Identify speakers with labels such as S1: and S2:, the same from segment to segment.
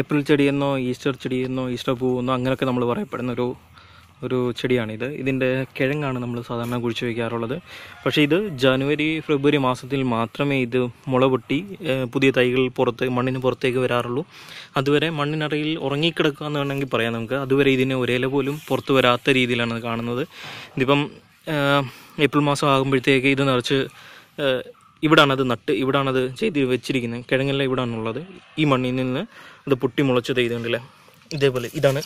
S1: April ചെടിയെന്നോ Easter ചെടിയെന്നോ Easter പൂവെന്നോ അങ്ങനെയൊക്കെ നമ്മൾ പറയപ്പെടുന്ന ഒരു ഒരു ചെടിയാണിത് ഇതിൻ്റെ കിഴങ്ങാണ് നമ്മൾ സാധാരണ കുഴിച്ചു വയ്ക്കാറുള്ളത് പക്ഷേ ഇത് ജനുവരി ഫെബ്രുവരി മാസത്തിൽ മാത്രമേ ഇത് മുള പൊട്ടി പുതിയ തൈകൾ പുറത്ത് മണ്ണിന് പുറത്തേക്ക് വരാറുള്ളൂ അതുവരെ മണ്ണിനറയിൽ ഉറങ്ങിക്കിടക്കുക എന്ന് വേണമെങ്കിൽ പറയാം നമുക്ക് അതുവരെ ഇതിന് ഒരേല പോലും പുറത്ത് വരാത്ത രീതിയിലാണ് കാണുന്നത് ഇതിപ്പം ഏപ്രിൽ മാസം ആകുമ്പോഴത്തേക്ക് ഇത് നിറച്ച് ഇവിടാണത് നട്ട് ഇവിടാണത് ചെയ്ത് വെച്ചിരിക്കുന്നത് കിഴങ്ങെല്ലാം ഇവിടാണുള്ളത് ഈ മണ്ണിൽ നിന്ന് അത് പൊട്ടി മുളച്ച് ചെയ്തുകൊണ്ടില്ല ഇതേപോലെ ഇതാണ്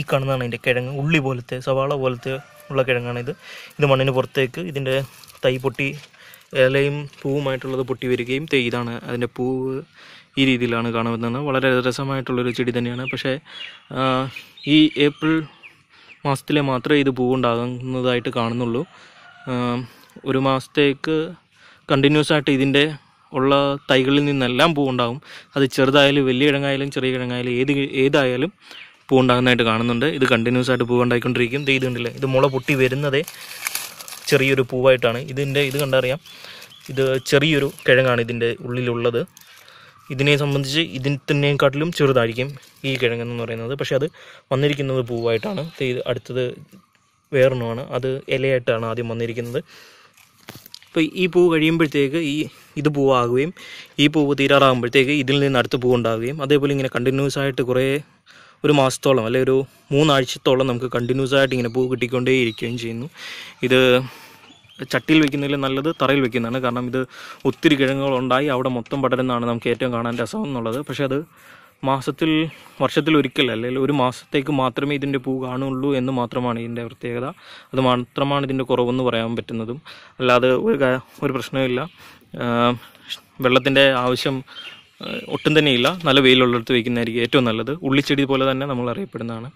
S1: ഈ കാണുന്നതാണ് അതിൻ്റെ കിഴങ്ങ് ഉള്ളി പോലത്തെ സവാള പോലത്തെ ഉള്ള കിഴങ്ങാണ് ഇത് ഇത് മണ്ണിന് പുറത്തേക്ക് ഇതിൻ്റെ തൈ പൊട്ടി ഇലയും പൂവുമായിട്ടുള്ളത് പൊട്ടി വരികയും തെയ്താണ് അതിൻ്റെ പൂവ് ഈ രീതിയിലാണ് കാണുന്നത് വളരെ രസമായിട്ടുള്ളൊരു ചെടി തന്നെയാണ് പക്ഷേ ഈ ഏപ്രിൽ മാസത്തിലെ മാത്രമേ ഇത് പൂവുണ്ടാകുന്നതായിട്ട് കാണുന്നുള്ളൂ ഒരു മാസത്തേക്ക് കണ്ടിന്യൂസ് ആയിട്ട് ഇതിൻ്റെ ഉള്ള തൈകളിൽ നിന്നെല്ലാം പൂവുണ്ടാകും അത് ചെറുതായാലും വലിയ കിഴങ്ങായാലും ചെറിയ കിഴങ്ങായാലും ഏത് ഏതായാലും പൂവുണ്ടാകുന്നതായിട്ട് കാണുന്നുണ്ട് ഇത് കണ്ടിന്യൂസ് ആയിട്ട് പൂവുണ്ടായിക്കൊണ്ടിരിക്കും ഇത് ഇതുണ്ടല്ലേ ഇത് മുള പൊട്ടി വരുന്നതേ ചെറിയൊരു പൂവായിട്ടാണ് ഇതിൻ്റെ ഇത് കണ്ടറിയാം ഇത് ചെറിയൊരു കിഴങ്ങാണ് ഇതിൻ്റെ ഉള്ളിലുള്ളത് ഇതിനെ സംബന്ധിച്ച് ഇതിനെക്കാട്ടിലും ചെറുതായിരിക്കും ഈ കിഴങ്ങെന്ന് പറയുന്നത് പക്ഷേ അത് വന്നിരിക്കുന്നത് പൂവായിട്ടാണ് അടുത്തത് വേറൊന്നുമാണ് അത് ഇലയായിട്ടാണ് ആദ്യം വന്നിരിക്കുന്നത് ഇപ്പോൾ ഈ പൂ കഴിയുമ്പോഴത്തേക്ക് ഈ ഇത് പൂവാകുകയും ഈ പൂവ് തീരാറാകുമ്പോഴത്തേക്ക് ഇതിൽ നിന്ന് അടുത്ത പൂ ഉണ്ടാവുകയും അതേപോലെ ഇങ്ങനെ കണ്ടിന്യൂസ് ആയിട്ട് കുറേ ഒരു മാസത്തോളം അല്ലെ ഒരു മൂന്നാഴ്ചത്തോളം നമുക്ക് കണ്ടിന്യൂസ് ആയിട്ട് ഇങ്ങനെ പൂ കിട്ടിക്കൊണ്ടേ ഇരിക്കുകയും ചെയ്യുന്നു ഇത് ചട്ടിയിൽ വെക്കുന്നതിൽ നല്ലത് തറയിൽ വെക്കുന്നതാണ് കാരണം ഇത് ഒത്തിരി കിഴങ്ങുകളുണ്ടായി അവിടെ മൊത്തം പടരുന്നതാണ് നമുക്ക് ഏറ്റവും കാണാൻ രസം എന്നുള്ളത് പക്ഷേ അത് മാസത്തിൽ വർഷത്തിൽ ഒരിക്കൽ അല്ലെങ്കിൽ ഒരു മാസത്തേക്ക് മാത്രമേ ഇതിൻ്റെ പൂ കാണുള്ളൂ എന്ന് മാത്രമാണ് ഇതിൻ്റെ പ്രത്യേകത അത് മാത്രമാണ് ഇതിൻ്റെ കുറവെന്ന് പറയാൻ പറ്റുന്നതും അല്ലാതെ ഒരു ഒരു പ്രശ്നമില്ല വെള്ളത്തിൻ്റെ ആവശ്യം ഒട്ടും തന്നെയില്ല നല്ല വെയിലുള്ളിടത്ത് വയ്ക്കുന്നതായിരിക്കും ഏറ്റവും നല്ലത് ഉള്ളിച്ചെടി പോലെ തന്നെ നമ്മൾ അറിയപ്പെടുന്നതാണ്